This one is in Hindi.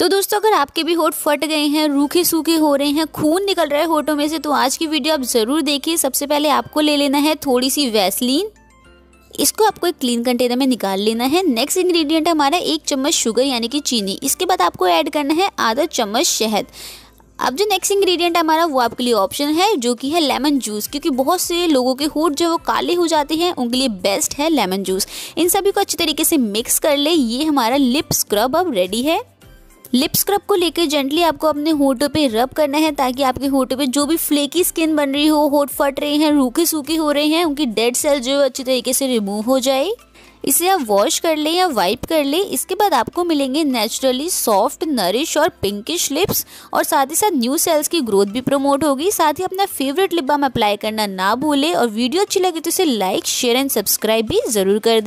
तो दोस्तों अगर आपके भी होठ फट गए हैं रूखे सूखे हो रहे हैं खून निकल रहा है होठों में से तो आज की वीडियो आप ज़रूर देखिए सबसे पहले आपको ले लेना है थोड़ी सी वैसलीन इसको आपको एक क्लीन कंटेनर में निकाल लेना है नेक्स्ट इंग्रेडिएंट हमारा एक चम्मच शुगर यानी कि चीनी इसके बाद आपको ऐड करना है आधा चम्मच शहद अब जो नेक्स्ट इंग्रेडिएंट हमारा वो आपके लिए ऑप्शन है जो कि है लेमन जूस क्योंकि बहुत से लोगों के होठ जो वो काले हो जाते हैं उनके लिए बेस्ट है लेमन जूस इन सभी को अच्छे तरीके से मिक्स कर ले ये हमारा लिप स्क्रब अब रेडी है लिप स्क्रब को लेकर जेंटली आपको अपने होठों पे रब करना है ताकि आपके होठों पे जो भी फ्लेकी स्किन बन रही हो होठ फट रहे हैं रूखे सूखे हो रहे हैं उनकी डेड सेल जो है अच्छी तरीके से रिमूव हो जाए इसे आप वॉश कर लें या वाइप कर लें इसके बाद आपको मिलेंगे नेचुरली सॉफ्ट नरिश और पिंकिश लिप्स और साथ ही साथ न्यू सेल्स की ग्रोथ भी प्रमोट होगी साथ ही अपना फेवरेट लिप बाम अप्लाई करना ना भूलें और वीडियो अच्छी लगे तो इसे लाइक शेयर एंड सब्सक्राइब भी ज़रूर कर दें